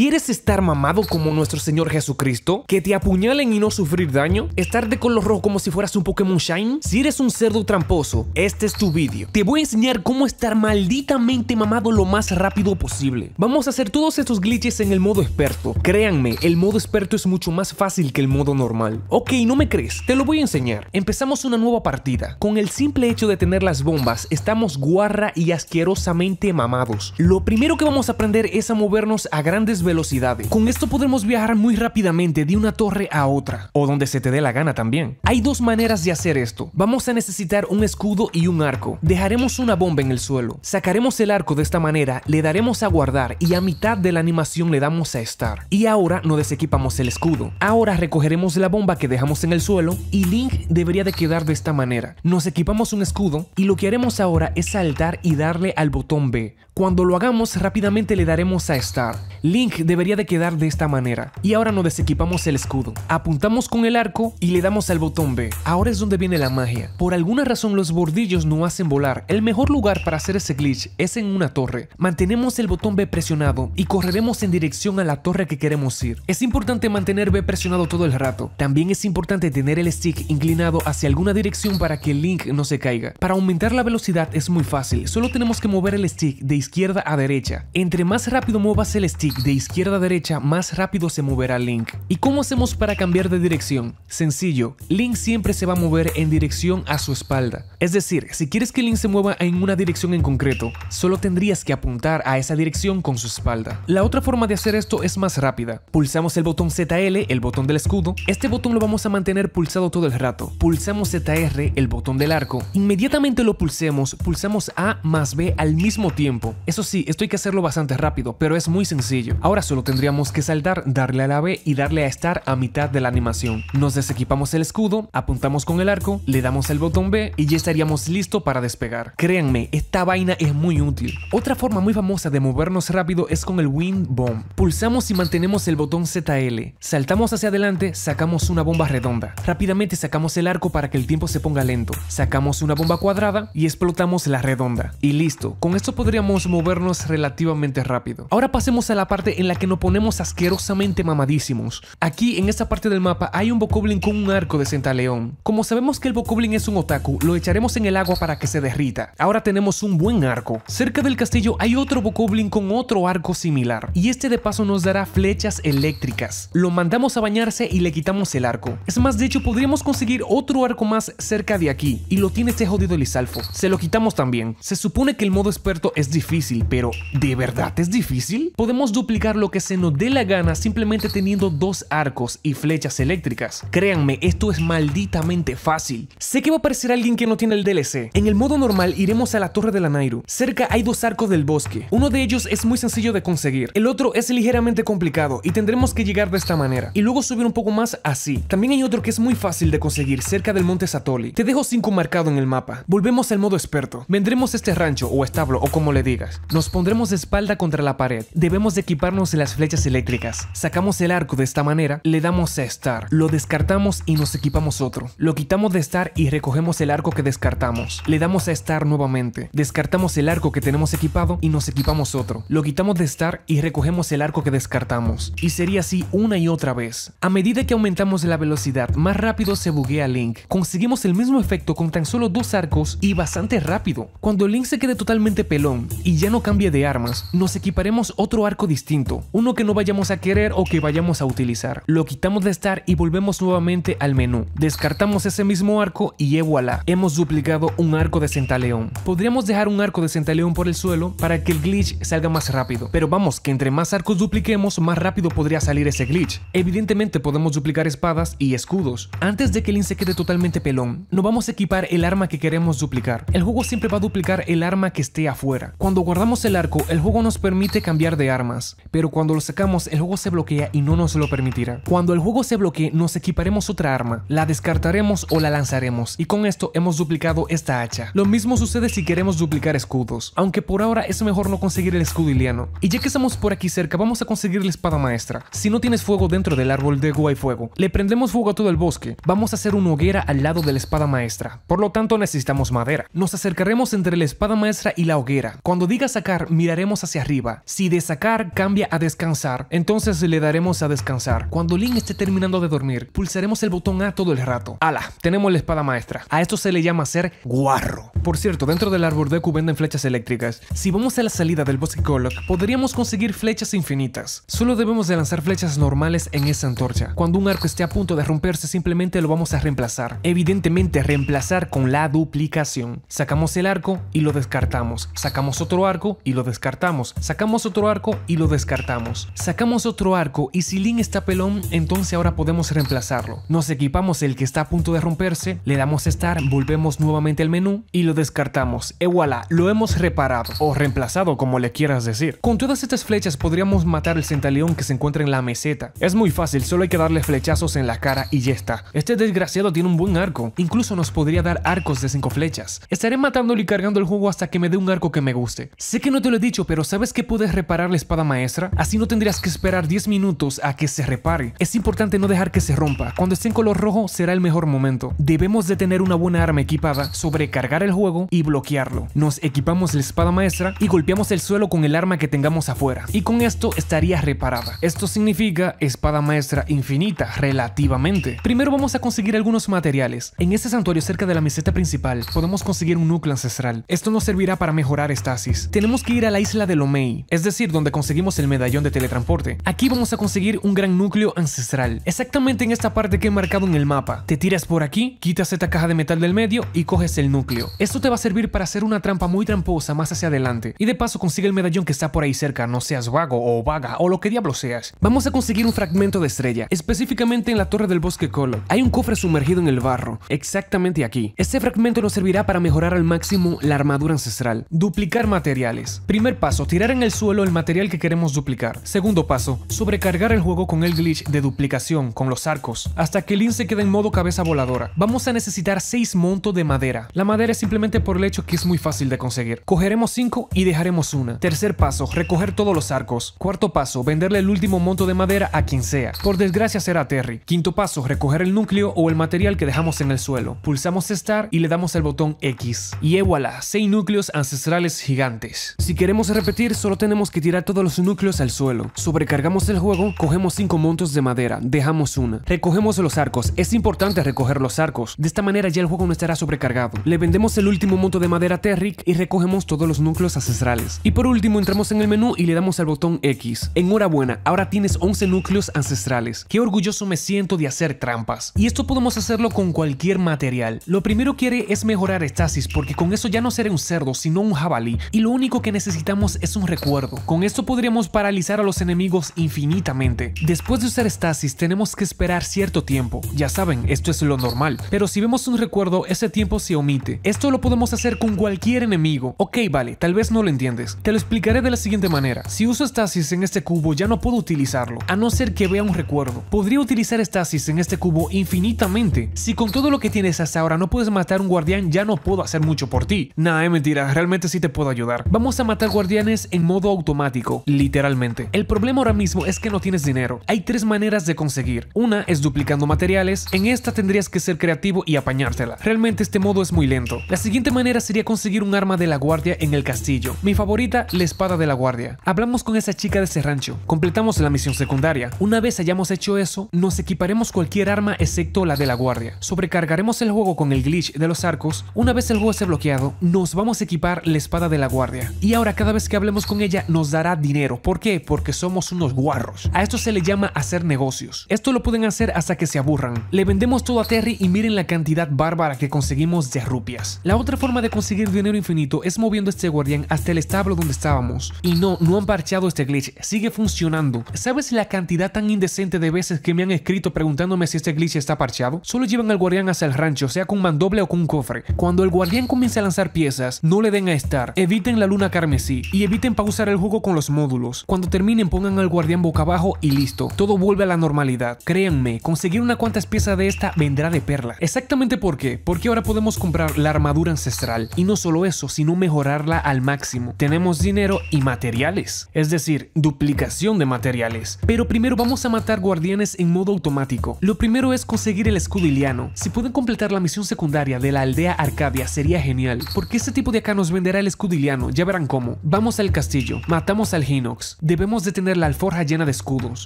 ¿Quieres estar mamado como nuestro Señor Jesucristo? ¿Que te apuñalen y no sufrir daño? ¿Estar de color rojo como si fueras un Pokémon Shine? Si eres un cerdo tramposo, este es tu vídeo. Te voy a enseñar cómo estar malditamente mamado lo más rápido posible. Vamos a hacer todos estos glitches en el modo experto. Créanme, el modo experto es mucho más fácil que el modo normal. Ok, no me crees, te lo voy a enseñar. Empezamos una nueva partida. Con el simple hecho de tener las bombas, estamos guarra y asquerosamente mamados. Lo primero que vamos a aprender es a movernos a grandes velocidades velocidades. Con esto podemos viajar muy rápidamente de una torre a otra, o donde se te dé la gana también. Hay dos maneras de hacer esto. Vamos a necesitar un escudo y un arco. Dejaremos una bomba en el suelo. Sacaremos el arco de esta manera, le daremos a guardar y a mitad de la animación le damos a estar. Y ahora no desequipamos el escudo. Ahora recogeremos la bomba que dejamos en el suelo y Link debería de quedar de esta manera. Nos equipamos un escudo y lo que haremos ahora es saltar y darle al botón B cuando lo hagamos, rápidamente le daremos a Star. Link debería de quedar de esta manera. Y ahora nos desequipamos el escudo. Apuntamos con el arco y le damos al botón B. Ahora es donde viene la magia. Por alguna razón los bordillos no hacen volar. El mejor lugar para hacer ese glitch es en una torre. Mantenemos el botón B presionado y correremos en dirección a la torre que queremos ir. Es importante mantener B presionado todo el rato. También es importante tener el stick inclinado hacia alguna dirección para que Link no se caiga. Para aumentar la velocidad es muy fácil. Solo tenemos que mover el stick de izquierda izquierda a derecha. Entre más rápido muevas el stick de izquierda a derecha, más rápido se moverá Link. ¿Y cómo hacemos para cambiar de dirección? Sencillo, Link siempre se va a mover en dirección a su espalda. Es decir, si quieres que Link se mueva en una dirección en concreto, solo tendrías que apuntar a esa dirección con su espalda. La otra forma de hacer esto es más rápida. Pulsamos el botón ZL, el botón del escudo. Este botón lo vamos a mantener pulsado todo el rato. Pulsamos ZR, el botón del arco. Inmediatamente lo pulsemos, pulsamos A más B al mismo tiempo. Eso sí, esto hay que hacerlo bastante rápido, pero es muy sencillo. Ahora solo tendríamos que saltar, darle a la B y darle a estar a mitad de la animación. Nos desequipamos el escudo, apuntamos con el arco, le damos el botón B y ya estaríamos listo para despegar. Créanme, esta vaina es muy útil. Otra forma muy famosa de movernos rápido es con el Wind Bomb. Pulsamos y mantenemos el botón ZL. Saltamos hacia adelante, sacamos una bomba redonda. Rápidamente sacamos el arco para que el tiempo se ponga lento. Sacamos una bomba cuadrada y explotamos la redonda. Y listo, con esto podríamos movernos relativamente rápido. Ahora pasemos a la parte en la que nos ponemos asquerosamente mamadísimos. Aquí, en esta parte del mapa, hay un Bokoblin con un arco de León. Como sabemos que el Bokoblin es un otaku, lo echaremos en el agua para que se derrita. Ahora tenemos un buen arco. Cerca del castillo hay otro Bokoblin con otro arco similar, y este de paso nos dará flechas eléctricas. Lo mandamos a bañarse y le quitamos el arco. Es más, de hecho, podríamos conseguir otro arco más cerca de aquí, y lo tiene este jodido Lizalfo. Se lo quitamos también. Se supone que el modo experto es diferente pero ¿de verdad es difícil? Podemos duplicar lo que se nos dé la gana simplemente teniendo dos arcos y flechas eléctricas. Créanme, esto es malditamente fácil. Sé que va a aparecer alguien que no tiene el DLC. En el modo normal iremos a la Torre de la Nairu. Cerca hay dos arcos del bosque. Uno de ellos es muy sencillo de conseguir. El otro es ligeramente complicado y tendremos que llegar de esta manera. Y luego subir un poco más así. También hay otro que es muy fácil de conseguir cerca del monte Satoli. Te dejo 5 marcado en el mapa. Volvemos al modo experto. Vendremos este rancho o establo o como le diga nos pondremos de espalda contra la pared. Debemos de equiparnos de las flechas eléctricas. Sacamos el arco de esta manera, le damos a estar, lo descartamos y nos equipamos otro. Lo quitamos de estar y recogemos el arco que descartamos. Le damos a estar nuevamente. Descartamos el arco que tenemos equipado y nos equipamos otro. Lo quitamos de estar y recogemos el arco que descartamos. Y sería así una y otra vez. A medida que aumentamos la velocidad, más rápido se buguea Link. Conseguimos el mismo efecto con tan solo dos arcos y bastante rápido. Cuando Link se quede totalmente pelón y ya no cambie de armas, nos equiparemos otro arco distinto, uno que no vayamos a querer o que vayamos a utilizar. Lo quitamos de estar y volvemos nuevamente al menú. Descartamos ese mismo arco y hemos duplicado un arco de centaleón. Podríamos dejar un arco de León por el suelo para que el glitch salga más rápido, pero vamos, que entre más arcos dupliquemos, más rápido podría salir ese glitch. Evidentemente podemos duplicar espadas y escudos. Antes de que el se quede totalmente pelón, no vamos a equipar el arma que queremos duplicar. El juego siempre va a duplicar el arma que esté afuera. Cuando guardamos el arco, el juego nos permite cambiar de armas, pero cuando lo sacamos, el juego se bloquea y no nos lo permitirá. Cuando el juego se bloquee, nos equiparemos otra arma, la descartaremos o la lanzaremos, y con esto hemos duplicado esta hacha. Lo mismo sucede si queremos duplicar escudos, aunque por ahora es mejor no conseguir el escudo iliano. Y ya que estamos por aquí cerca, vamos a conseguir la espada maestra. Si no tienes fuego dentro del árbol de hay fuego, le prendemos fuego a todo el bosque, vamos a hacer una hoguera al lado de la espada maestra, por lo tanto necesitamos madera. Nos acercaremos entre la espada maestra y la hoguera. Cuando diga sacar, miraremos hacia arriba. Si de sacar cambia a descansar, entonces le daremos a descansar. Cuando Link esté terminando de dormir, pulsaremos el botón A todo el rato. ¡Hala! Tenemos la espada maestra. A esto se le llama ser guarro. Por cierto, dentro del árbol de Deku venden flechas eléctricas. Si vamos a la salida del bosque Golok, podríamos conseguir flechas infinitas. Solo debemos de lanzar flechas normales en esa antorcha. Cuando un arco esté a punto de romperse, simplemente lo vamos a reemplazar. Evidentemente, reemplazar con la duplicación. Sacamos el arco y lo descartamos. Sacamos otro arco y lo descartamos. Sacamos otro arco y lo descartamos. Sacamos otro arco y si Lin está pelón, entonces ahora podemos reemplazarlo. Nos equipamos el que está a punto de romperse, le damos estar, volvemos nuevamente al menú y lo descartamos. Y e voilà, lo hemos reparado o reemplazado como le quieras decir. Con todas estas flechas podríamos matar el centaleón que se encuentra en la meseta. Es muy fácil, solo hay que darle flechazos en la cara y ya está. Este desgraciado tiene un buen arco, incluso nos podría dar arcos de 5 flechas. Estaré matándolo y cargando el juego hasta que me dé un arco que me guste sé que no te lo he dicho, pero ¿sabes que puedes reparar la espada maestra? Así no tendrías que esperar 10 minutos a que se repare. Es importante no dejar que se rompa. Cuando esté en color rojo será el mejor momento. Debemos de tener una buena arma equipada, sobrecargar el juego y bloquearlo. Nos equipamos la espada maestra y golpeamos el suelo con el arma que tengamos afuera. Y con esto estaría reparada. Esto significa espada maestra infinita, relativamente. Primero vamos a conseguir algunos materiales. En este santuario cerca de la meseta principal podemos conseguir un núcleo ancestral. Esto nos servirá para mejorar esta tenemos que ir a la isla de Lomei, es decir, donde conseguimos el medallón de teletransporte. Aquí vamos a conseguir un gran núcleo ancestral, exactamente en esta parte que he marcado en el mapa. Te tiras por aquí, quitas esta caja de metal del medio y coges el núcleo. Esto te va a servir para hacer una trampa muy tramposa más hacia adelante, y de paso consigue el medallón que está por ahí cerca, no seas vago o vaga o lo que diablo seas. Vamos a conseguir un fragmento de estrella, específicamente en la torre del bosque Colo. Hay un cofre sumergido en el barro, exactamente aquí. Este fragmento nos servirá para mejorar al máximo la armadura ancestral, duplicar más materiales. Primer paso, tirar en el suelo el material que queremos duplicar. Segundo paso, sobrecargar el juego con el glitch de duplicación, con los arcos, hasta que Lin se quede en modo cabeza voladora. Vamos a necesitar 6 montos de madera. La madera es simplemente por el hecho que es muy fácil de conseguir. Cogeremos 5 y dejaremos una. Tercer paso, recoger todos los arcos. Cuarto paso, venderle el último monto de madera a quien sea. Por desgracia será Terry. Quinto paso, recoger el núcleo o el material que dejamos en el suelo. Pulsamos Start y le damos el botón X. Y voilà, 6 núcleos ancestrales gigantes. Si queremos repetir, solo tenemos que tirar todos los núcleos al suelo. Sobrecargamos el juego, cogemos 5 montos de madera, dejamos una. Recogemos los arcos, es importante recoger los arcos. De esta manera ya el juego no estará sobrecargado. Le vendemos el último monto de madera a Terric y recogemos todos los núcleos ancestrales. Y por último entramos en el menú y le damos al botón X. Enhorabuena, ahora tienes 11 núcleos ancestrales. Qué orgulloso me siento de hacer trampas. Y esto podemos hacerlo con cualquier material. Lo primero que es mejorar estasis porque con eso ya no seré un cerdo, sino un jabalí lo único que necesitamos es un recuerdo. Con esto podríamos paralizar a los enemigos infinitamente. Después de usar Stasis tenemos que esperar cierto tiempo. Ya saben, esto es lo normal. Pero si vemos un recuerdo, ese tiempo se omite. Esto lo podemos hacer con cualquier enemigo. Ok, vale, tal vez no lo entiendes. Te lo explicaré de la siguiente manera. Si uso Stasis en este cubo ya no puedo utilizarlo, a no ser que vea un recuerdo. Podría utilizar Stasis en este cubo infinitamente. Si con todo lo que tienes hasta ahora no puedes matar un guardián, ya no puedo hacer mucho por ti. Nah, es eh, mentira, realmente sí te puedo ayudar. Vamos a matar guardianes en modo automático, literalmente. El problema ahora mismo es que no tienes dinero. Hay tres maneras de conseguir. Una es duplicando materiales, en esta tendrías que ser creativo y apañártela. Realmente este modo es muy lento. La siguiente manera sería conseguir un arma de la guardia en el castillo. Mi favorita, la espada de la guardia. Hablamos con esa chica de ese rancho, completamos la misión secundaria. Una vez hayamos hecho eso, nos equiparemos cualquier arma excepto la de la guardia. Sobrecargaremos el juego con el glitch de los arcos. Una vez el juego esté bloqueado, nos vamos a equipar la espada de la guardia guardia. Y ahora cada vez que hablemos con ella nos dará dinero. ¿Por qué? Porque somos unos guarros. A esto se le llama hacer negocios. Esto lo pueden hacer hasta que se aburran. Le vendemos todo a Terry y miren la cantidad bárbara que conseguimos de rupias. La otra forma de conseguir dinero infinito es moviendo este guardián hasta el establo donde estábamos. Y no, no han parcheado este glitch. Sigue funcionando. ¿Sabes la cantidad tan indecente de veces que me han escrito preguntándome si este glitch está parcheado? Solo llevan al guardián hacia el rancho, sea con mandoble o con un cofre. Cuando el guardián comience a lanzar piezas, no le den a estar. Eviten en la luna carmesí y eviten pausar el juego con los módulos. Cuando terminen pongan al guardián boca abajo y listo. Todo vuelve a la normalidad. Créanme, conseguir una cuantas piezas de esta vendrá de perla. Exactamente por qué. Porque ahora podemos comprar la armadura ancestral. Y no solo eso, sino mejorarla al máximo. Tenemos dinero y materiales. Es decir, duplicación de materiales. Pero primero vamos a matar guardianes en modo automático. Lo primero es conseguir el escudo Si pueden completar la misión secundaria de la aldea Arcadia sería genial. Porque este tipo de acá nos venderá el escudo ya verán cómo. Vamos al castillo, matamos al Hinox, debemos detener la alforja llena de escudos,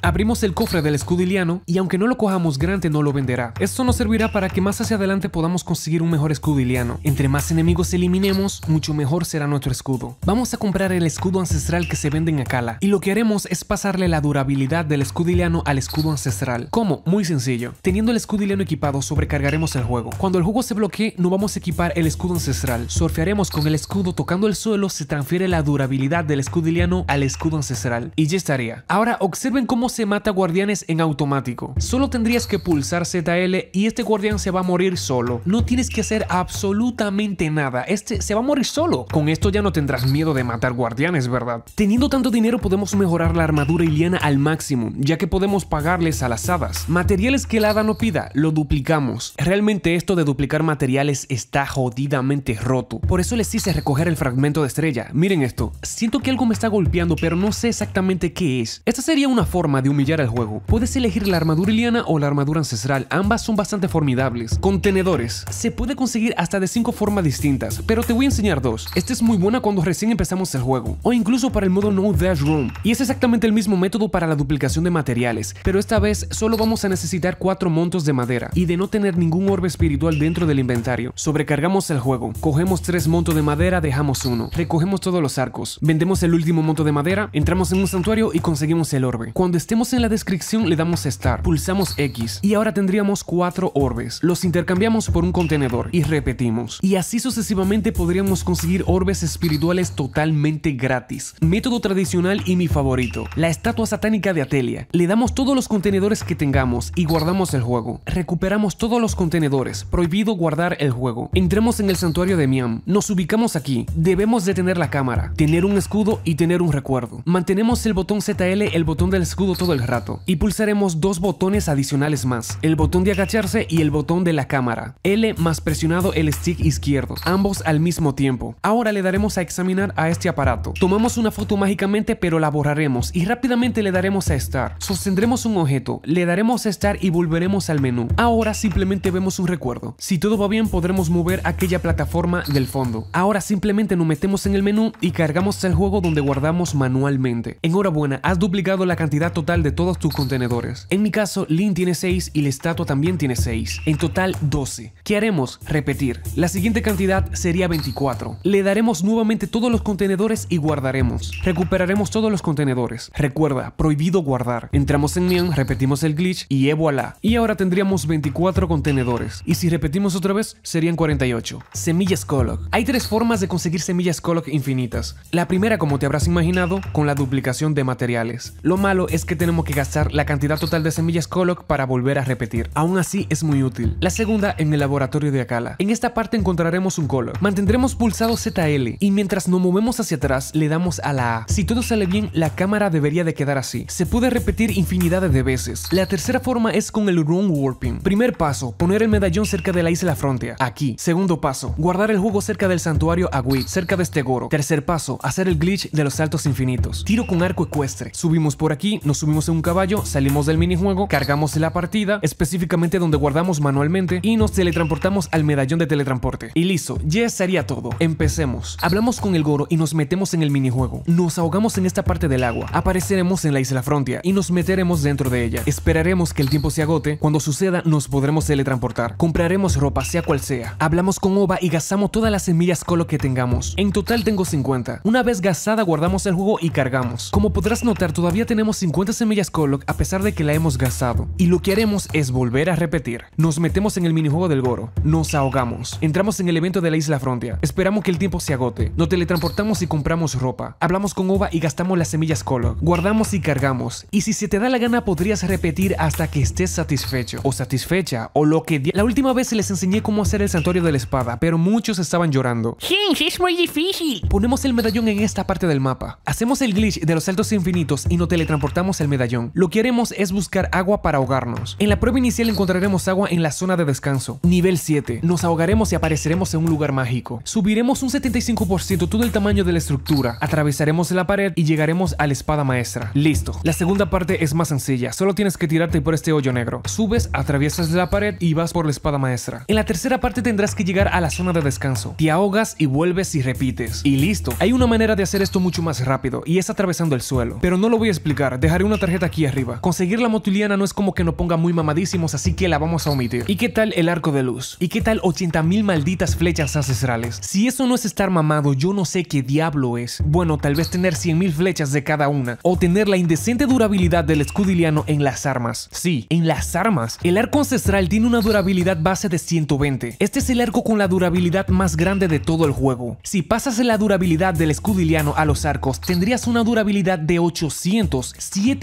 abrimos el cofre del escudiliano. y aunque no lo cojamos grande no lo venderá. Esto nos servirá para que más hacia adelante podamos conseguir un mejor escudiliano. Entre más enemigos eliminemos, mucho mejor será nuestro escudo. Vamos a comprar el escudo ancestral que se vende en Akala y lo que haremos es pasarle la durabilidad del escudiliano al escudo ancestral. ¿Cómo? Muy sencillo. Teniendo el escudiliano equipado sobrecargaremos el juego. Cuando el juego se bloquee no vamos a equipar el escudo ancestral, surfearemos con el escudo tocando el suelo se transfiere la durabilidad del escudo iliano al escudo ancestral y ya estaría. Ahora observen cómo se mata guardianes en automático. Solo tendrías que pulsar ZL y este guardián se va a morir solo. No tienes que hacer absolutamente nada, este se va a morir solo. Con esto ya no tendrás miedo de matar guardianes, ¿verdad? Teniendo tanto dinero podemos mejorar la armadura iliana al máximo, ya que podemos pagarles a las hadas. Materiales que la hada no pida, lo duplicamos. Realmente esto de duplicar materiales está jodidamente roto. Por eso les hice recoger el fragmento estrella. Miren esto. Siento que algo me está golpeando, pero no sé exactamente qué es. Esta sería una forma de humillar al juego. Puedes elegir la armadura iliana o la armadura ancestral. Ambas son bastante formidables. Contenedores. Se puede conseguir hasta de 5 formas distintas, pero te voy a enseñar dos. Esta es muy buena cuando recién empezamos el juego, o incluso para el modo No Dash Room. Y es exactamente el mismo método para la duplicación de materiales, pero esta vez solo vamos a necesitar 4 montos de madera, y de no tener ningún orbe espiritual dentro del inventario. Sobrecargamos el juego, cogemos 3 montos de madera, dejamos uno recogemos todos los arcos, vendemos el último monto de madera, entramos en un santuario y conseguimos el orbe. Cuando estemos en la descripción le damos a Start, pulsamos X y ahora tendríamos cuatro orbes. Los intercambiamos por un contenedor y repetimos. Y así sucesivamente podríamos conseguir orbes espirituales totalmente gratis. Método tradicional y mi favorito, la estatua satánica de Atelia. Le damos todos los contenedores que tengamos y guardamos el juego. Recuperamos todos los contenedores, prohibido guardar el juego. Entremos en el santuario de Miam, nos ubicamos aquí, debemos de tener la cámara, tener un escudo y tener un recuerdo. Mantenemos el botón ZL el botón del escudo todo el rato y pulsaremos dos botones adicionales más, el botón de agacharse y el botón de la cámara. L más presionado el stick izquierdo, ambos al mismo tiempo. Ahora le daremos a examinar a este aparato. Tomamos una foto mágicamente pero la borraremos y rápidamente le daremos a estar. Sostendremos un objeto, le daremos a estar y volveremos al menú. Ahora simplemente vemos un recuerdo. Si todo va bien podremos mover aquella plataforma del fondo. Ahora simplemente nos metemos en el menú y cargamos el juego donde guardamos manualmente. Enhorabuena, has duplicado la cantidad total de todos tus contenedores. En mi caso, Lin tiene 6 y la estatua también tiene 6. En total, 12. ¿Qué haremos? Repetir. La siguiente cantidad sería 24. Le daremos nuevamente todos los contenedores y guardaremos. Recuperaremos todos los contenedores. Recuerda, prohibido guardar. Entramos en Neon, repetimos el glitch y e voilà. Y ahora tendríamos 24 contenedores. Y si repetimos otra vez, serían 48. Semillas Coloc. Hay tres formas de conseguir semillas Coloc infinitas. La primera, como te habrás imaginado, con la duplicación de materiales. Lo malo es que tenemos que gastar la cantidad total de semillas Coloc para volver a repetir. Aún así, es muy útil. La segunda, en el laboratorio de Akala. En esta parte encontraremos un Coloc. Mantendremos pulsado ZL y mientras nos movemos hacia atrás, le damos a la A. Si todo sale bien, la cámara debería de quedar así. Se puede repetir infinidades de veces. La tercera forma es con el Room Warping. Primer paso, poner el medallón cerca de la isla Frontia. Aquí. Segundo paso, guardar el jugo cerca del santuario Agui, cerca de Goro. Tercer paso, hacer el glitch de los saltos infinitos. Tiro con arco ecuestre. Subimos por aquí, nos subimos en un caballo, salimos del minijuego, cargamos la partida, específicamente donde guardamos manualmente, y nos teletransportamos al medallón de teletransporte. Y listo, ya estaría todo. Empecemos. Hablamos con el Goro y nos metemos en el minijuego. Nos ahogamos en esta parte del agua, apareceremos en la isla Frontia y nos meteremos dentro de ella. Esperaremos que el tiempo se agote, cuando suceda nos podremos teletransportar. Compraremos ropa, sea cual sea. Hablamos con Oba y gastamos todas las semillas colo que tengamos. En total total tengo 50. Una vez gastada guardamos el juego y cargamos. Como podrás notar todavía tenemos 50 semillas Kolok a pesar de que la hemos gastado. Y lo que haremos es volver a repetir. Nos metemos en el minijuego del Goro. Nos ahogamos. Entramos en el evento de la Isla Frontia. Esperamos que el tiempo se agote. Nos teletransportamos y compramos ropa. Hablamos con Ova y gastamos las semillas Kolok. Guardamos y cargamos. Y si se te da la gana podrías repetir hasta que estés satisfecho o satisfecha o lo que... La última vez se les enseñé cómo hacer el santuario de la espada, pero muchos estaban llorando. Sí, es muy difícil. Ponemos el medallón en esta parte del mapa. Hacemos el glitch de los saltos infinitos y nos teletransportamos el medallón. Lo que haremos es buscar agua para ahogarnos. En la prueba inicial encontraremos agua en la zona de descanso. Nivel 7. Nos ahogaremos y apareceremos en un lugar mágico. Subiremos un 75% todo el tamaño de la estructura. Atravesaremos la pared y llegaremos a la espada maestra. Listo. La segunda parte es más sencilla. Solo tienes que tirarte por este hoyo negro. Subes, atraviesas la pared y vas por la espada maestra. En la tercera parte tendrás que llegar a la zona de descanso. Te ahogas y vuelves y repites y listo. Hay una manera de hacer esto mucho más rápido y es atravesando el suelo, pero no lo voy a explicar, dejaré una tarjeta aquí arriba. Conseguir la motiliana no es como que no ponga muy mamadísimos, así que la vamos a omitir. ¿Y qué tal el arco de luz? ¿Y qué tal 80.000 malditas flechas ancestrales? Si eso no es estar mamado, yo no sé qué diablo es. Bueno, tal vez tener 100.000 flechas de cada una o tener la indecente durabilidad del escudiliano en las armas. Sí, en las armas. El arco ancestral tiene una durabilidad base de 120. Este es el arco con la durabilidad más grande de todo el juego. Si pasa pasas la durabilidad del escudiliano a los arcos, tendrías una durabilidad de 800,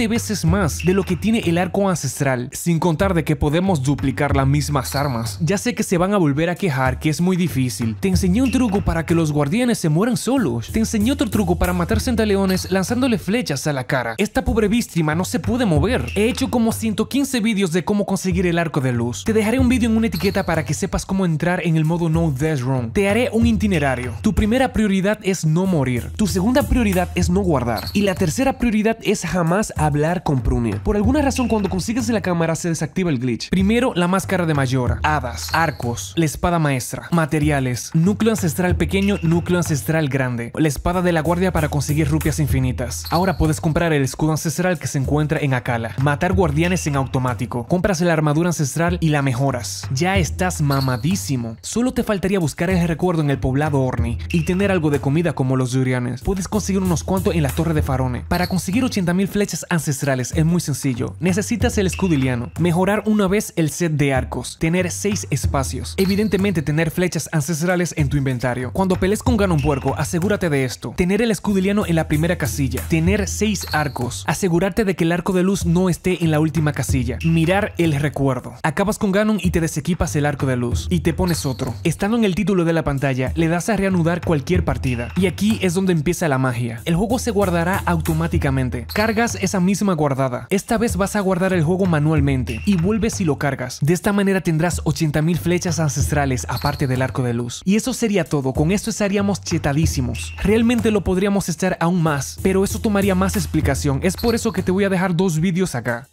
veces más de lo que tiene el arco ancestral, sin contar de que podemos duplicar las mismas armas. Ya sé que se van a volver a quejar que es muy difícil. Te enseñé un truco para que los guardianes se mueran solos. Te enseñé otro truco para matar centaleones lanzándole flechas a la cara. Esta pobre víctima no se puede mover. He hecho como 115 vídeos de cómo conseguir el arco de luz. Te dejaré un vídeo en una etiqueta para que sepas cómo entrar en el modo No Death Room. Te haré un itinerario. Tu primera prioridad es no morir, tu segunda prioridad es no guardar y la tercera prioridad es jamás hablar con Prune. Por alguna razón cuando consigues la cámara se desactiva el glitch. Primero la máscara de Mayora, hadas, arcos, la espada maestra, materiales, núcleo ancestral pequeño, núcleo ancestral grande, la espada de la guardia para conseguir rupias infinitas. Ahora puedes comprar el escudo ancestral que se encuentra en Akala, matar guardianes en automático, compras la armadura ancestral y la mejoras. Ya estás mamadísimo. Solo te faltaría buscar el recuerdo en el poblado Orni y tener algo de comida como los durianes. Puedes conseguir unos cuantos en la torre de Farone. Para conseguir 80.000 flechas ancestrales es muy sencillo. Necesitas el escudiliano. mejorar una vez el set de arcos, tener 6 espacios, evidentemente tener flechas ancestrales en tu inventario. Cuando pelees con Ganon Puerco, asegúrate de esto. Tener el escudiliano en la primera casilla, tener 6 arcos, asegurarte de que el arco de luz no esté en la última casilla, mirar el recuerdo. Acabas con Ganon y te desequipas el arco de luz y te pones otro. Estando en el título de la pantalla, le das a reanudar cualquier partida. Y aquí es donde empieza la magia. El juego se guardará automáticamente. Cargas esa misma guardada. Esta vez vas a guardar el juego manualmente y vuelves y lo cargas. De esta manera tendrás 80.000 flechas ancestrales aparte del arco de luz. Y eso sería todo, con esto estaríamos chetadísimos. Realmente lo podríamos estar aún más, pero eso tomaría más explicación, es por eso que te voy a dejar dos vídeos acá.